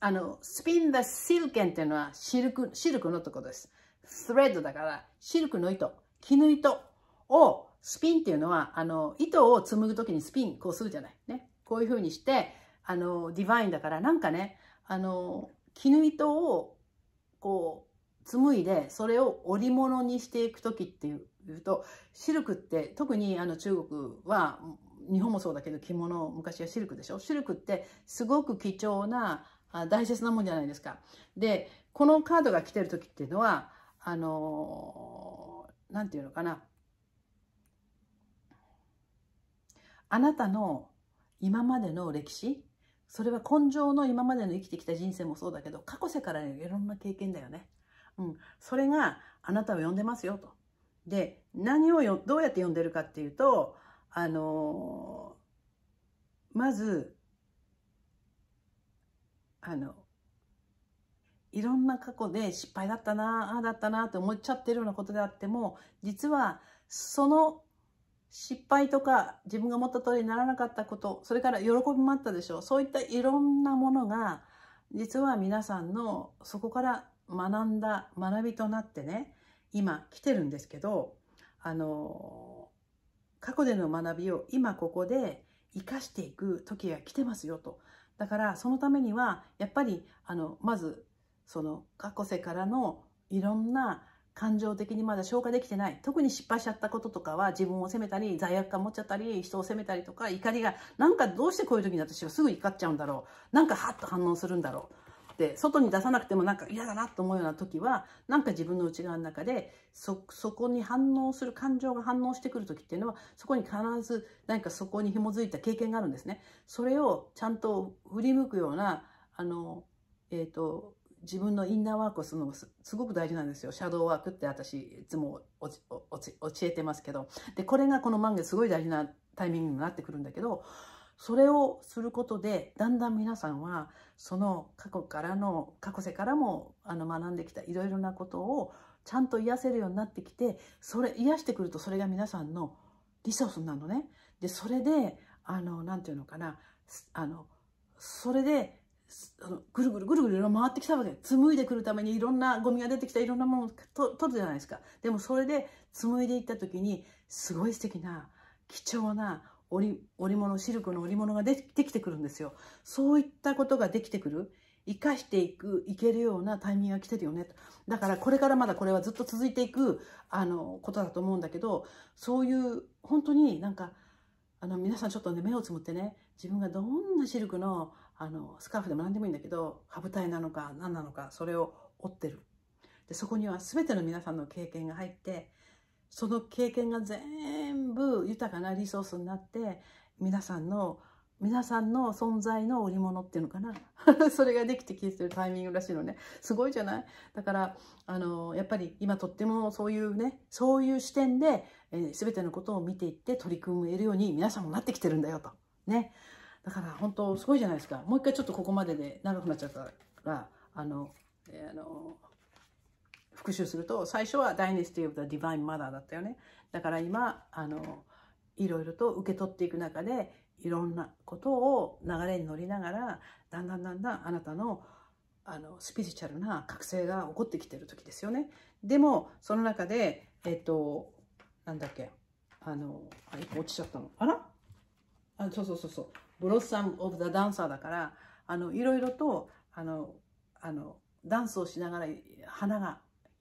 あの、spin the silken っていうのはシルク、シルクのとこです。スレッドだから、シルクの糸、絹糸を、スピンっていうのは、あの、糸を紡ぐときにスピン、こうするじゃない。ね。こういうふうにして、あの、ディバインだから、なんかね、あの、絹糸を、こう、紡いで、それを織物にしていくときっていうと、シルクって、特にあの中国は、日本もそうだけど着物昔はシルクでしょシルクってすごく貴重な大切なもんじゃないですか。でこのカードが来てる時っていうのはあの何、ー、て言うのかなあなたの今までの歴史それは根性の今までの生きてきた人生もそうだけど過去世からいろんな経験だよね。うん、それがあなたを呼んでますよと。で何をよどうやって呼んでるかっていうとあのまずあのいろんな過去で失敗だったなああだったなって思っちゃってるようなことであっても実はその失敗とか自分が思った通りにならなかったことそれから喜びもあったでしょうそういったいろんなものが実は皆さんのそこから学んだ学びとなってね今来てるんですけどあの過去での学びを今ここで生かしていく時が来てますよと。だからそのためにはやっぱりあのまずその過去世からのいろんな感情的にまだ消化できてない特に失敗しちゃったこととかは自分を責めたり罪悪感持っちゃったり人を責めたりとか怒りがなんかどうしてこういう時に私はすぐ怒っちゃうんだろうなんかハッと反応するんだろうって外に出さなくてもなんか嫌だなと思うような時はなんか自分の内側の中でそこに反応する感情が反応してくる時っていうのはそこに必ず何かそこに紐づいた経験があるんですね。それをちゃんと振り向くようなあの、えーと、自分のインナーワークをするのがすごく大事なんですよ。シャドーワークって私いつもおおお教えてますけどでこれがこの満月すごい大事なタイミングになってくるんだけどそれをすることでだんだん皆さんはその過去からの過去世からもあの学んできたいろいろなことをちゃんと癒せるようになってきてそれ癒してくるとそれが皆さんのリソースなのね。でそれであのなんていうのかなあのそれであのぐるぐるぐるぐる回ってきたわけ紡いでくるためにいろんなゴミが出てきたいろんなものを取るじゃないですかでもそれで紡いでいった時にすごい素敵な貴重な織物シルクの織物ができてくるんですよそういったことができてくる生かしていくいけるようなタイミングが来てるよねだからこれからまだこれはずっと続いていくあのことだと思うんだけどそういう本当になんかあの皆さんちょっとね目をつむってね自分がどんなシルクのあのスカーフでも何でもいいんだけど羽舞台なのか何なのかそれを折ってるでそこには全ての皆さんの経験が入ってその経験が全部豊かなリソースになって皆さんの皆さんの存在の織物っていうのかな それができてきてるタイミングらしいのねすごいじゃないだからあのやっぱり今とってもそういうねそういう視点で、えー、全てのことを見ていって取り組めるように皆さんもなってきてるんだよとねだから本当すごいじゃないですかもう一回ちょっとここまでで長くなっちゃったらあの、えー、あの復習すると、最初はダイネスティー・オブ・ザ・ディヴァイン・マダーだったよね。だから今、あの、いろいろと受け取っていく中で、いろんなことを流れに乗りながら、だんだんだんだんあなたの、あの、スピリチュアルな覚醒が起こってきてる時ですよね。でも、その中で、えっと、なんだっけ、あの、あ、落ちちゃったの。あらあそうそうそうそう。ブロッサム・オブ・ザ・ダンサーだから、あの、いろいろと、あの、あの、ダンスをしながら花が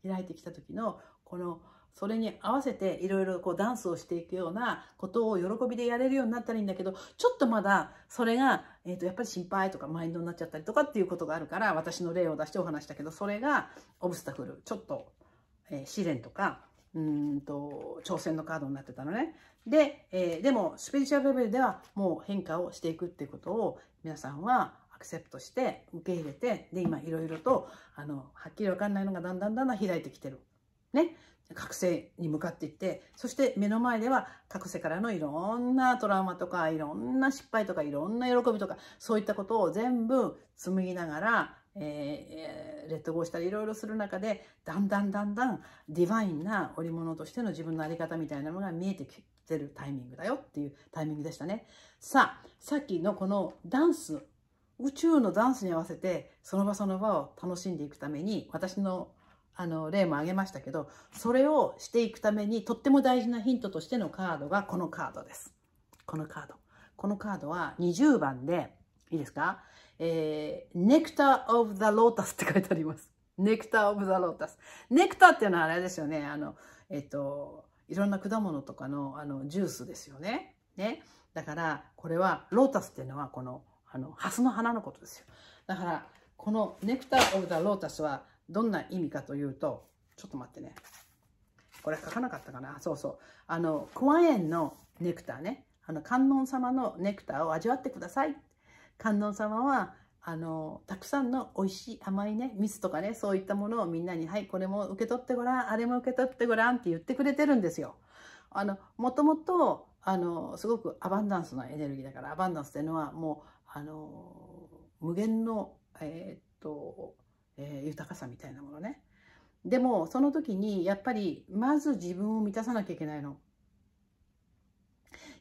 開いてきた時のこのそれに合わせていろいろこうダンスをしていくようなことを喜びでやれるようになったらいいんだけどちょっとまだそれが、えー、とやっぱり心配とかマインドになっちゃったりとかっていうことがあるから私の例を出してお話したけどそれがオブスタフルちょっと、えー、試練とかうんと挑戦のカードになってたのね。で、えー、でもスピリチュアルレベルではもう変化をしていくっていうことを皆さんはアクセプトして受け入れてで今いろいろとあのはっきり分かんないのがだんだんだんだん開いてきてる。ね、覚醒に向かっていってそして目の前では覚醒からのいろんなトラウマとかいろんな失敗とかいろんな喜びとかそういったことを全部紡ぎながら、えー、レッドゴーしたりいろいろする中でだんだんだんだんディバインな織物としての自分の在り方みたいなのが見えてきてるタイミングだよっていうタイミングでしたね。さあさっきのこのダンス宇宙のダンスに合わせてその場その場を楽しんでいくために私のあの例も挙げましたけどそれをしていくためにとっても大事なヒントとしてのカードがこのカードです。このカード。このカードは20番でいいですか、えー、ネクター・オブ・ザ・ロータスって書いてあります。ネクター・オブ・ザ・ロータス。ネクターっていうのはあれですよね。あの、えっと、いろんな果物とかのあのジュースですよね。ね。だから、これは、ロータスっていうのはこのあの、ハスの花のことですよ。だから、このネクター・オブ・ザ・ロータスはどんな意味かというと、ちょっと待ってね。これ書かなかったかなそうそう。あの、クワエンのネクターね。あの、観音様のネクターを味わってください。観音様は、あの、たくさんの美味しい甘いね、蜜とかね、そういったものをみんなに、はい、これも受け取ってごらん、あれも受け取ってごらんって言ってくれてるんですよ。あの、もともと、あの、すごくアバンダンスのエネルギーだから、アバンダンスっていうのはもう、あの無限の、えー、っとえー、豊かさみたいなものねでもその時にやっぱりまず自分を満たさなきゃいけないの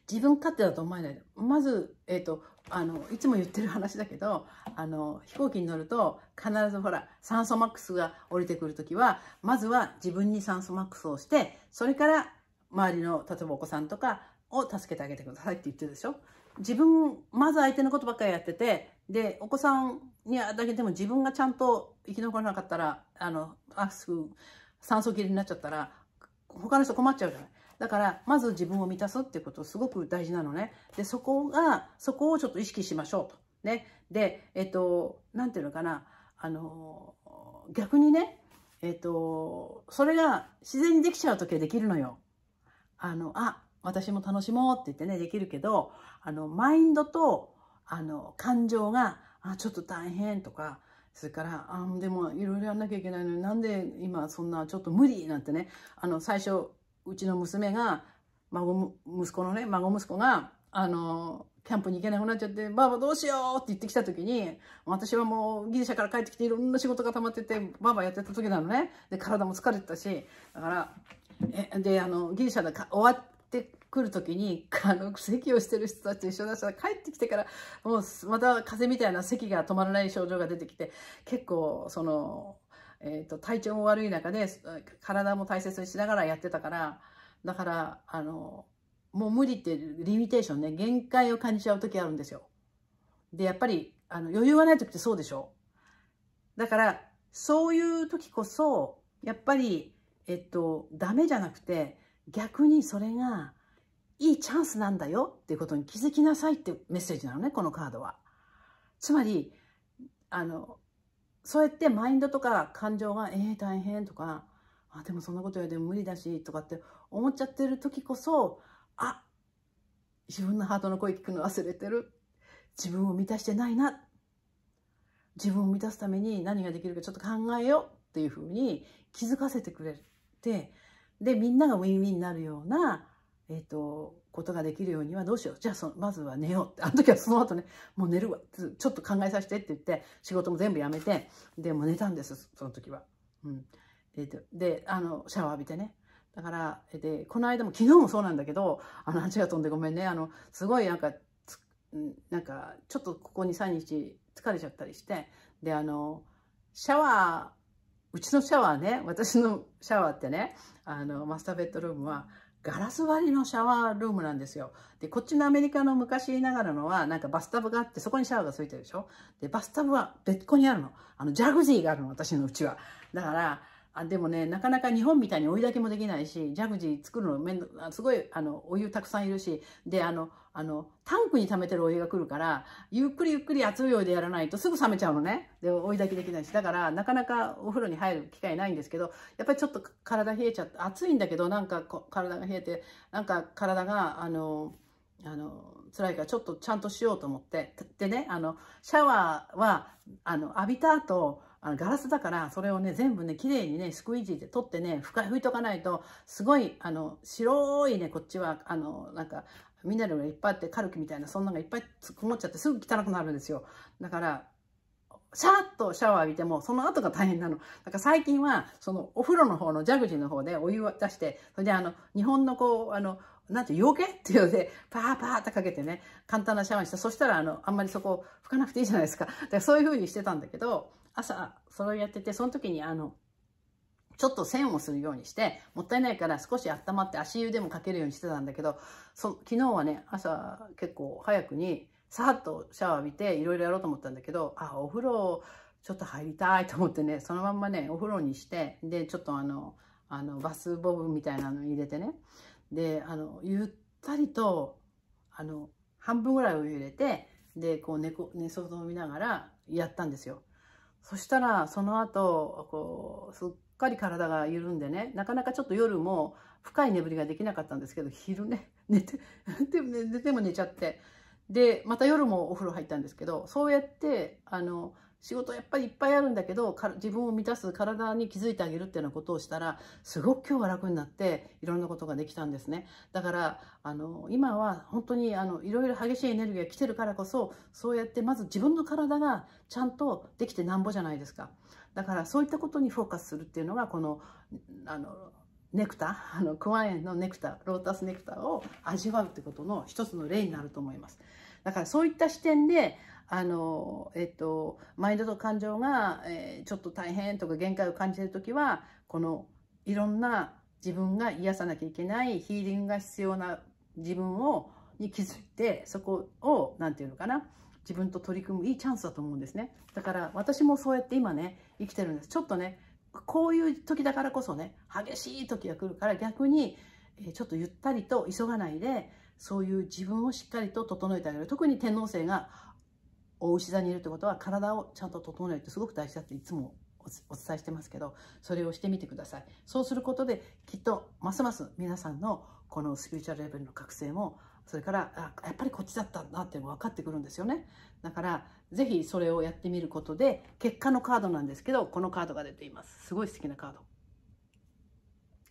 自分勝手だと思えないまず、えーとあのいつも言ってる話だけどあの飛行機に乗ると必ずほら酸素マックスが降りてくる時はまずは自分に酸素マックスをしてそれから周りの例えばお子さんとかを助けてあげてくださいって言ってるでしょ自分、まず相手のことばっかりやってて、で、お子さんにあだけでも自分がちゃんと生き残らなかったら、あの、あすぐ酸素切れになっちゃったら、他の人困っちゃうじゃない。だから、まず自分を満たすっていうことすごく大事なのね。で、そこが、そこをちょっと意識しましょうと。ね。で、えっと、なんていうのかな。あの、逆にね、えっと、それが自然にできちゃう時はできるのよ。あの、あ、私も楽しもうって言ってね、できるけど、あの、マインドと、あの、感情が、あ、ちょっと大変とか、それから、あ、でもいろいろやんなきゃいけないのになんで今そんなちょっと無理なんてね、あの、最初、うちの娘が、孫、息子のね、孫息子が、あの、キャンプに行けなくなっちゃって、ばあばどうしようって言ってきた時に、私はもうギリシャから帰ってきていろんな仕事が溜まってて、ばあばやってた時なのね。で、体も疲れてたし、だから、えで、あの、ギリシャで終わってくる時に、あの、咳をしてる人たちと一緒だしたら、帰ってきてから、もうまた風邪みたいな咳が止まらない症状が出てきて、結構、その、えっ、ー、と、体調も悪い中で、体も大切にしながらやってたから、だから、あの、もう無理ってリミテーションね、限界を感じちゃう時あるんですよ。で、やっぱり、あの、余裕がない時ってそうでしょだから、そういう時こそ、やっぱり、えっと、ダメじゃなくて、逆にそれがいいチャンスなんだよっていうことに気づきなさいってメッセージなのねこのカードは。つまりあのそうやってマインドとか感情が「えー、大変」とか「あでもそんなことよでも無理だし」とかって思っちゃってる時こそ「あ自分のハートの声聞くの忘れてる」「自分を満たしてないな」「自分を満たすために何ができるかちょっと考えよう」っていうふうに気づかせてくれてでみんながウィンウィンになるような、えーと、ことができるようにはどうしようじゃあそまずは寝ようってあの時はその後ねもう寝るわちょっと考えさせてって言って仕事も全部やめてでも寝たんですその時は。うんえーと、であのシャワー浴びてねだからでこの間も昨日もそうなんだけどあの話が飛んでごめんねあのすごいなんかなんかちょっとここに3日疲れちゃったりしてであのシャワーうちのシャワーね、私のシャワーってね、あの、マスターベッドルームは、ガラス割りのシャワールームなんですよ。で、こっちのアメリカの昔ながらのは、なんかバスタブがあって、そこにシャワーがついてるでしょで、バスタブは別個にあるの。あの、ジャグジーがあるの、私のうちは。だから、あでもね、なかなか日本みたいに追いだけもできないし、ジャグジー作るのめんすごい、あの、お湯たくさんいるし、で、あの、あの、タンクに溜めてるお湯が来るから、ゆっくりゆっくり熱いお湯でやらないとすぐ冷めちゃうのね。で、追い炊きできないし。だから、なかなかお風呂に入る機会ないんですけど、やっぱりちょっと体冷えちゃって、暑いんだけど、なんか体が冷えて、なんか体が、あの、あの、辛いからちょっとちゃんとしようと思って。でね、あの、シャワーは、あの、浴びた後、あのガラスだから、それをね、全部ね、綺麗にね、スクイージーで取ってね、拭いとかないと、すごい、あの、白いね、こっちは、あの、なんか、ミネラルがいっぱいあってカルキみたいなそんなのがいっぱい積もっちゃってすぐ汚くなるんですよだからシャーッとシャワー浴びても、その後が大変なの。だから最近は、そのお風呂の方のジャグジーの方でお湯を出して、それであの、日本のこう、あの、なんて、養鶏っていうので、パーパーってかけてね、簡単なシャワーにした。そしたら、あの、あんまりそこ拭かなくていいじゃないですか。だからそういう風にしてたんだけど、朝、それをやってて、その時にあの、ちょっと線をするようにして、もったいないから少し温まって足湯でもかけるようにしてたんだけど、そ昨日はね、朝結構早くに、さーっとシャワー浴びていろいろやろうと思ったんだけど、あ、お風呂ちょっと入りたいと思ってね、そのまんまね、お風呂にして、で、ちょっとあの、あの、バスボブみたいなのに入れてね、で、あの、ゆったりと、あの、半分ぐらいお湯入れて、で、こう寝こ、寝そ見ながらやったんですよ。そしたら、その後、こう、すっかり体が緩んでねなかなかちょっと夜も深い眠りができなかったんですけど昼ね 寝て寝ても寝ちゃってでまた夜もお風呂入ったんですけどそうやってあの仕事やっぱりいっぱいあるんだけど自分を満たす体に気づいてあげるっていうようなことをしたらすごく今日は楽になっていろんなことができたんですねだからあの今は本当にあのいろいろ激しいエネルギーが来てるからこそそうやってまず自分の体がちゃんとできてなんぼじゃないですかだからそういったことにフォーカスするっていうのがこのあ のネクタあのクワエンのネクタロータスネクタを味わうってことの一つの例になると思います。だからそういった視点であのえっと、マインドと感情が、えー、ちょっと大変とか限界を感じる時はこのいろんな自分が癒さなきゃいけないヒーリングが必要な自分をに気づいてそこを何て言うのかな自分と取り組むいいチャンスだと思うんですねだから私もそうやって今ね生きてるんですちょっとねこういう時だからこそね激しい時が来るから逆にちょっとゆったりと急がないでそういう自分をしっかりと整えてあげる特に天皇星がお牛座にいるってことは体をちゃんと整えるってすごく大事だっていつもお伝えしてますけどそれをしてみてくださいそうすることできっとますます皆さんのこのスピリチュアルレベルの覚醒もそれからあやっぱりこっちだったんだっていうのが分かってくるんですよねだから是非それをやってみることで結果のカードなんですけどこのカードが出ていますすごい素敵なカード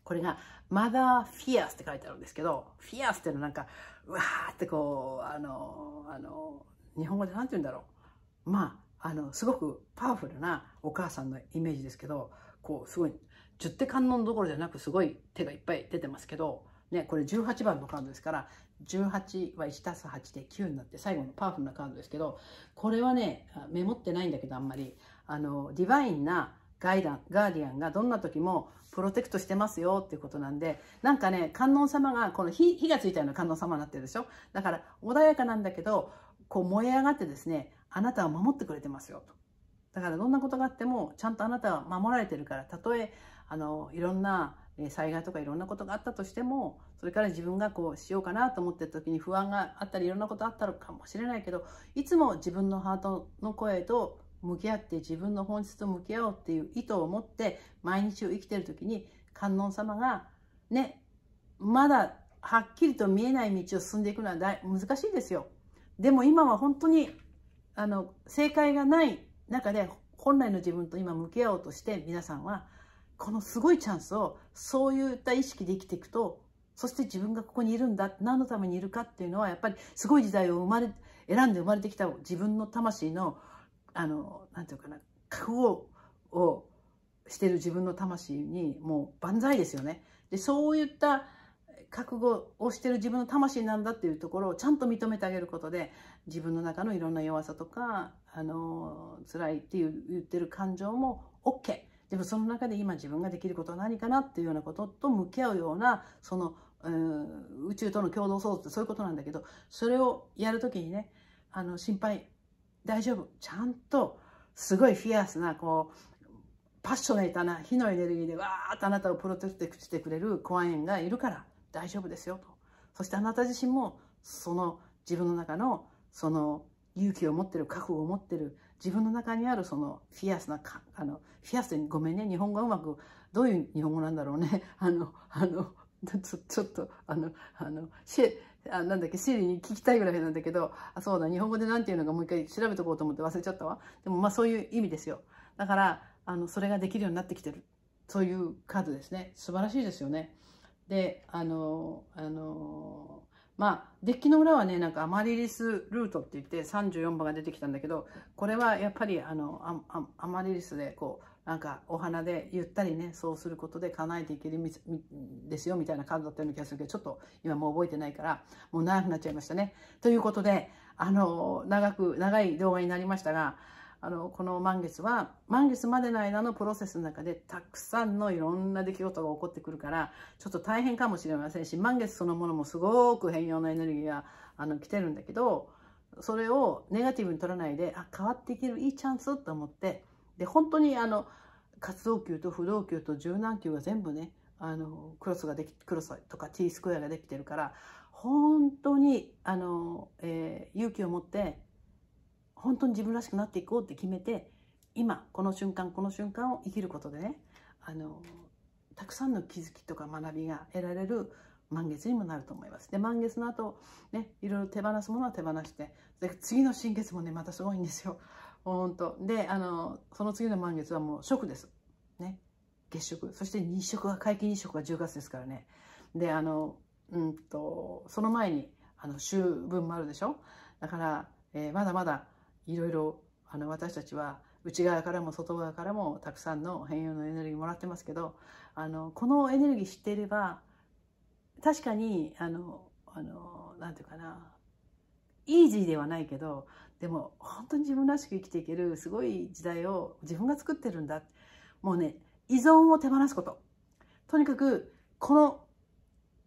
これが「マザー・フィアス」って書いてあるんですけど「フィアス」ってのなんかうわーってこうあのあの日本語で何て言うんだろうまああのすごくパワフルなお母さんのイメージですけどこうすごい十手観音どころじゃなくすごい手がいっぱい出てますけど、ね、これ18番のカードですから18は1 8で9になって最後のパワフルなカードですけどこれはねメモってないんだけどあんまりあのディバインなガイダンガーディアンがどんな時もプロテクトしてますよっていうことなんでなんかね観音様がこの火火がついたような観音様になってるでしょだから穏やかなんだけどこう燃え上がってですねあなたを守ってくれてますよとだからどんなことがあってもちゃんとあなたは守られてるからたとえあのいろんな災害とかいろんなことがあったとしてもそれから自分がこうしようかなと思ってる時に不安があったりいろんなことあったのかもしれないけどいつも自分のハートの声と向き合って自分の本質と向き合おうっていう意図を持って毎日を生きてる時に観音様がねまだはっきりと見えない道を進んでいくのは難しいですよ。でも今は本当にあの正解がない中で本来の自分と今向き合おうとして皆さんはこのすごいチャンスをそういった意識で生きていくとそして自分がここにいるんだ何のためにいるかっていうのはやっぱりすごい時代を生まれ選んで生まれてきた自分の魂のあのて言うかな覚悟をしてる自分の魂にもう万歳ですよね。でそういった覚悟をしてる自分の魂なんだっていうところをちゃんと認めてあげることで自分の中のいろんな弱さとかあの辛いっていう言ってる感情も OK。でもその中で今自分ができることは何かなっていうようなことと向き合うようなその、うん、宇宙との共同創造ってそういうことなんだけどそれをやる時にねあの心配大丈夫ちゃんとすごいフィアスなこうパッショネータな火のエネルギーでわーっとあなたをプロテクトしてくれるコアエンがいるから大丈夫ですよとそしてあなた自身もその自分の中のその勇気を持ってる覚悟を持ってる自分の中にあるそのフィアスなあのフィアスでごめんね日本語うまくどういう日本語なんだろうね あのあのちょっとあのあのシあなんだっけシリに聞きたいぐらいなんだけどあそうだ日本語で何ていうのかもう一回調べとこうと思って忘れちゃったわでもまあそういう意味ですよだからあのそれができるようになってきてるそういうカードですね素晴らしいですよねであのあのまあ、デッキの裏はね、なんかアマリリスルートって言って34番が出てきたんだけど、これはやっぱりあのアマリリスでこう、なんかお花でゆったりね、そうすることで叶えていけるみですよみたいなカードだったような気がするけど、ちょっと今もう覚えてないから、もう長くなっちゃいましたね。ということで、あの、長く、長い動画になりましたが、あのこの満月は満月までの間のプロセスの中でたくさんのいろんな出来事が起こってくるからちょっと大変かもしれませんし満月そのものもすごく変容なエネルギーがあの来てるんだけどそれをネガティブに取らないであ変わっていけるいいチャンスと思ってで本当にあの活動球と不動球と柔軟球が全部ねあのクロスができクロスとか T スクエアができてるから本当にあの、えー、勇気を持って本当に自分らしくなっていこうって決めて今この瞬間この瞬間を生きることでねあのたくさんの気づきとか学びが得られる満月にもなると思います。で満月の後ねいろいろ手放すものは手放してで次の新月もねまたすごいんですよ。ほんとであのその次の満月はもう食です。ね月食そして日食は皆既日食が10月ですからね。であのうんとその前にあの秋分もあるでしょだから、えー、まだまだいろいろあの私たちは内側からも外側からもたくさんの変容のエネルギーもらってますけどあのこのエネルギー知っていれば確かにあのあのなんていうかなイージーではないけどでも本当に自分らしく生きていけるすごい時代を自分が作ってるんだもうね依存を手放すこととにかくこの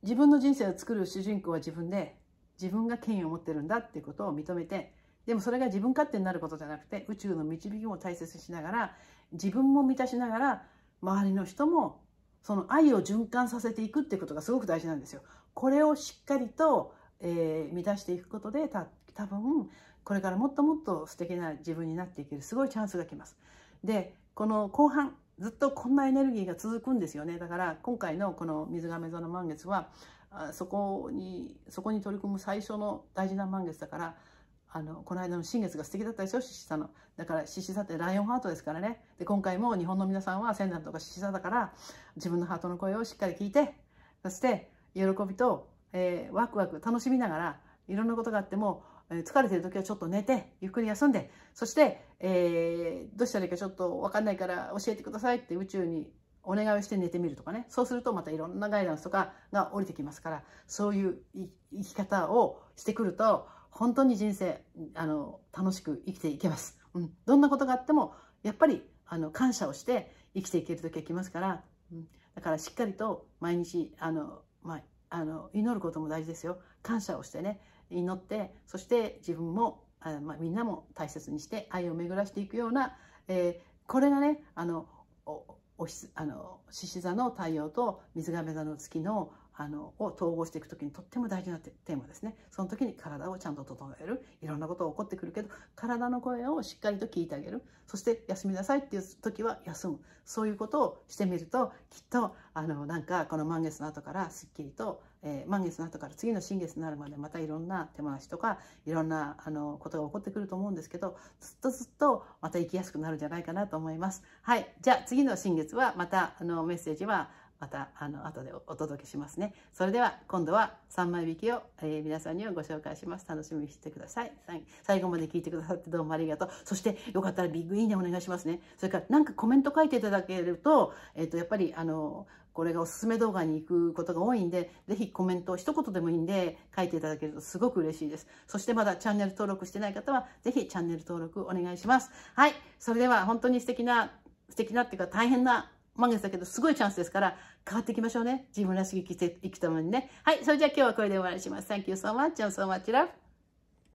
自分の人生を作る主人公は自分で自分が権威を持ってるんだっていうことを認めてでもそれが自分勝手になることじゃなくて、宇宙の導きも大切にしながら、自分も満たしながら、周りの人も、その愛を循環させていくってことがすごく大事なんですよ。これをしっかりと、えー、満たしていくことで、た多分これからもっともっと素敵な自分になっていけるすごいチャンスが来ます。で、この後半、ずっとこんなエネルギーが続くんですよね。だから今回のこの水亀座の満月は、そこに、そこに取り組む最初の大事な満月だから、あのこの間の新月が素敵だったでしょ獅子座のだから獅子座ってライオンハートですからねで今回も日本の皆さんは仙台とか獅子座だから自分のハートの声をしっかり聞いてそして喜びと、えー、ワクワク楽しみながらいろんなことがあっても疲れてる時はちょっと寝てゆっくり休んでそして、えー、どうしたらいいかちょっと分かんないから教えてくださいって宇宙にお願いをして寝てみるとかねそうするとまたいろんなガイダンスとかが降りてきますからそういう生き方をしてくると本当に人生あの楽しく生きていけます、うん、どんなことがあってもやっぱりあの感謝をして生きていける時は来ますから、うん、だからしっかりと毎日あの、まあ、あの祈ることも大事ですよ感謝をしてね祈ってそして自分もあ、まあ、みんなも大切にして愛を巡らしていくような、えー、これがねあのおおひあの獅子座の太陽と水亀座の月のあのを統合していく時にとっても大事なテーマですねその時に体をちゃんと整えるいろんなことが起こってくるけど体の声をしっかりと聞いてあげるそして休みなさいっていう時は休むそういうことをしてみるときっとあのなんかこの満月の後からすっきりと、えー、満月の後から次の新月になるまでまたいろんな手回しとかいろんなあのことが起こってくると思うんですけどずっとずっとまた行きやすくなるんじゃないかなと思います。はいじゃあ次の新月はまたあのメッセージはまたあの後でお届けしますねそれでは今度は3枚引きを、えー、皆さんにはご紹介します楽しみにしてください最後まで聞いてくださってどうもありがとうそしてよかったらビッグいいねお願いしますねそれからなんかコメント書いていただけると,、えー、とやっぱりあのこれがおすすめ動画に行くことが多いんで、ぜひコメント一言でもいいんで書いていただけるとすごく嬉しいです。そしてまだチャンネル登録してない方は、ぜひチャンネル登録お願いします。はい。それでは本当に素敵な、素敵なっていうか大変な満月だけど、すごいチャンスですから、変わっていきましょうね。自分らしく生きていくためにね。はい。それじゃあ今日はこれで終わりします。Thank you so much and so much love.